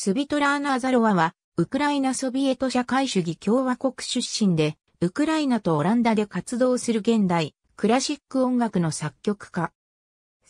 スビトラーナ・ザロワは、ウクライナソビエト社会主義共和国出身で、ウクライナとオランダで活動する現代、クラシック音楽の作曲家。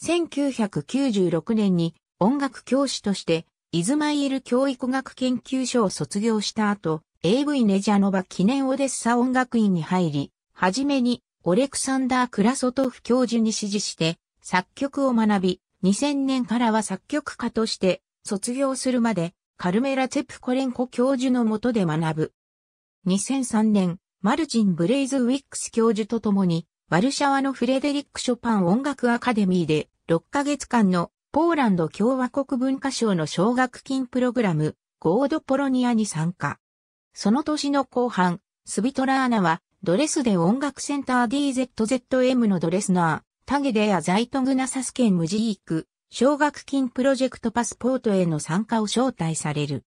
1996年に音楽教師として、イズマイル教育学研究所を卒業した後、AV ネジャノバ記念オデッサ音楽院に入り、はじめにオレクサンダー・クラソトフ教授に指示して、作曲を学び、2000年からは作曲家として、卒業するまでカルメラ・ツェプコレンコ教授のもとで学ぶ。2003年、マルチン・ブレイズウィックス教授と共に、ワルシャワのフレデリック・ショパン音楽アカデミーで、6ヶ月間のポーランド共和国文化賞の奨学金プログラム、ゴード・ポロニアに参加。その年の後半、スビトラーナは、ドレスで音楽センター DZZM のドレスナー、タゲデア・ザイトグナサスケンムジーク、奨学金プロジェクトパスポートへの参加を招待される。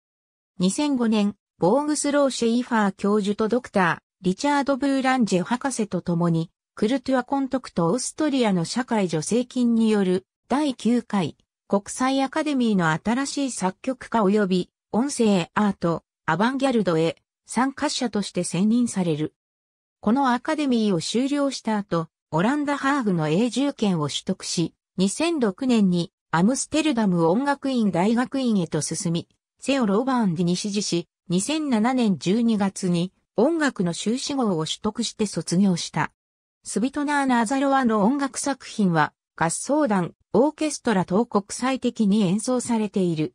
2005年、ボーグスロー・シェイファー教授とドクター、リチャード・ブーランジェ博士と共に、クルトゥア・コントクト・オーストリアの社会助成金による第9回国際アカデミーの新しい作曲家及び音声アート、アバンギャルドへ参加者として選任される。このアカデミーを終了した後、オランダハーグの永住権を取得し、2006年にアムステルダム音楽院大学院へと進み、セオ・ローバーンディに支持し、2007年12月に音楽の修士号を取得して卒業した。スビトナーナ・アザロワの音楽作品は、合奏団、オーケストラ等国際的に演奏されている。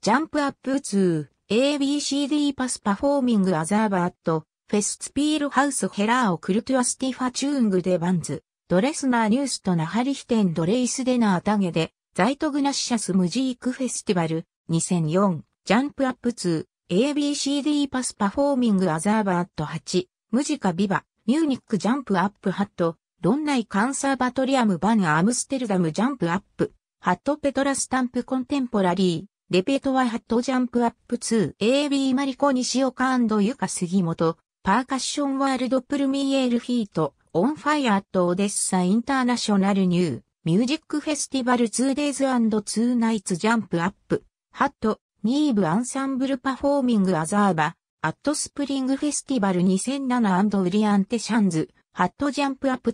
ジャンプアップ2 ABCD パスパフォーミングアザーバーットフェスツピールハウスヘラーをクルトゥアスティファチューングデバンズ、ドレスナーニュースとナハリヒテンドレイスデナータゲで、ザイトグナッシャスムジークフェスティバル2004、ジャンプアップ2、ABCD パスパフォーミングアザーバート8、ムジカビバ、ミューニックジャンプアップハット、ロンナイカンサーバトリアムバンアムステルダムジャンプアップ、ハットペトラスタンプコンテンポラリー、レペトワハットジャンプアップ 2AB マリコニシン・ド・ユカ杉本パーカッションワールドプルミエールヒート、オンファイアットオデッサインターナショナルニュー、ミュージックフェスティバル 2days&2 nights ジャンプアップ、ハット、ニーブアンサンブルパフォーミングアザーバ、アットスプリングフェスティバル 2007& ウリアンテシャンズ、ハットジャンプアップ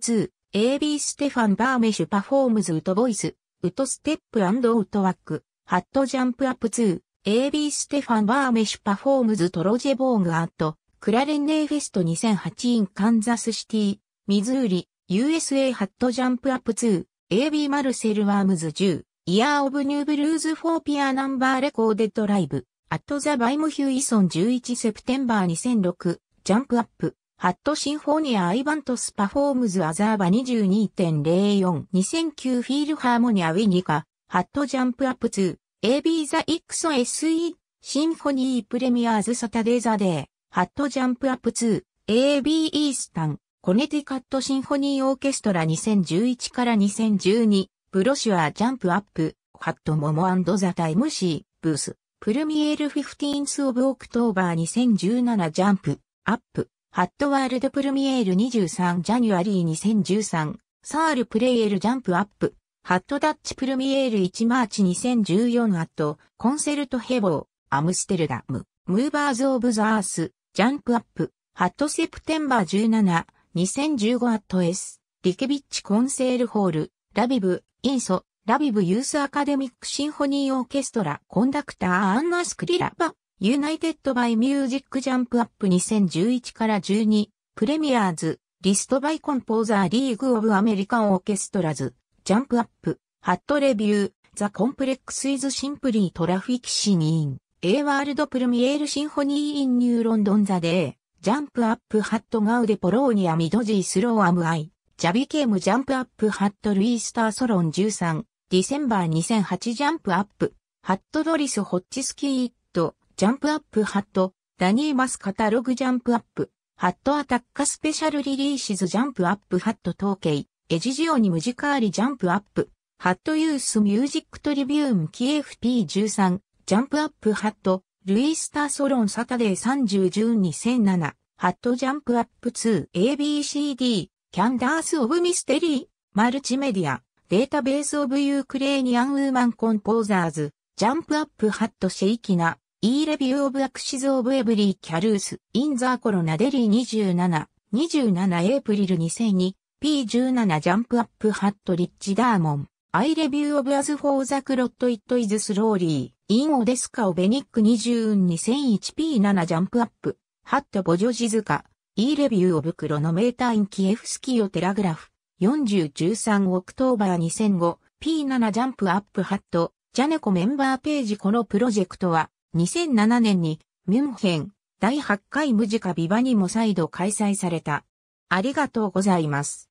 2AB ステファン・バーメシュパフォームズウトボイス、ウトステップウトワック、ハットジャンプアップ 2AB ステファン・バーメシュパフォームズトロジェボーグアット、クラレンネーフェスト2008インカンザスシティ、ミズーリ、USA ハットジャンプアップ2、AB マルセルワームズ10、イヤーオブニューブルーズフォーピアナンバーレコーデッドライブ、アットザバイムヒューイソン11セプテンバー2006、ジャンプアップ、ハットシンフォニアアイバントスパフォームズアザーバ22.04、2009フィールハーモニアウィニカ、ハットジャンプアップ2、AB ザイクソ SE、シンフォニープレミアーズサタデーザデー。ハットジャンプアップ 2AB イースタン、コネティカットシンフォニーオーケストラ2011から2012、ブロシュアジャンプアップ、ハットモモザタイムシー、ブース、プルミエール 15th of October 2017ジャンプ、アップ、ハットワールドプルミエール23ジャニュアリー2013、サールプレイエルジャンプアップ、ハットダッチプルミエール1マーチ2014アット、コンセルトヘボー、アムステルダム、ムーバーズ・オブ・ザ・ース、ジャンプアップ、ハットセプテンバー17、2015アット S、リケビッチコンセールホール、ラビブ、インソ、ラビブユースアカデミックシンフォニーオーケストラ、コンダクターアンナスクリラバ、ユナイテッドバイミュージックジャンプアップ2011から12、プレミアーズ、リストバイコンポーザーリーグオブアメリカンオーケストラズ、ジャンプアップ、ハットレビュー、ザコンプレックスイズシンプリートラフィキシニーン。A ワールドプルミエールシンフォニーインニューロンドンザデー、ジャンプアップハットガウデポローニアミドジースローアムアイ、ジャビケームジャンプアップハットルイースターソロン13、ディセンバー2008ジャンプアップ、ハットドリスホッチスキーイット、ジャンプアップハット、ダニーマスカタログジャンプアップ、ハットアタッカスペシャルリリーシズジャンプアップハット統計、エジジオにムジカーリジャンプアップ、ハットユースミュージックトリビュームキ FP13、ジャンプアップハット、ルイスターソロンサタデー30ジューン2007、ハットジャンプアップ 2ABCD、キャンダース・オブ・ミステリー、マルチメディア、データベース・オブ・ユークレーニアン・ウーマン・コンポーザーズ、ジャンプアップハット・シェイキナ、E レビュー・オブ・アクシズ・オブ・エブリー・キャルース、イン・ザー・コロナ・デリー27、27エイプリル2002、P17 ジャンプアップハット・リッチ・ダーモン、アイレビュー・オブ・アズ・フォー・ザ・クロット・イット・イズ・スローリー。インオデスカオベニック20運 2001P7 ジャンプアップ、ハットボジョジズカ、E レビューオブクロノメーターインキエフスキーオテラグラフ、4013オクトーバー2005、P7 ジャンプアップハット、ジャネコメンバーページこのプロジェクトは、2007年に、ミュンヘン、第8回ムジカビバにも再度開催された。ありがとうございます。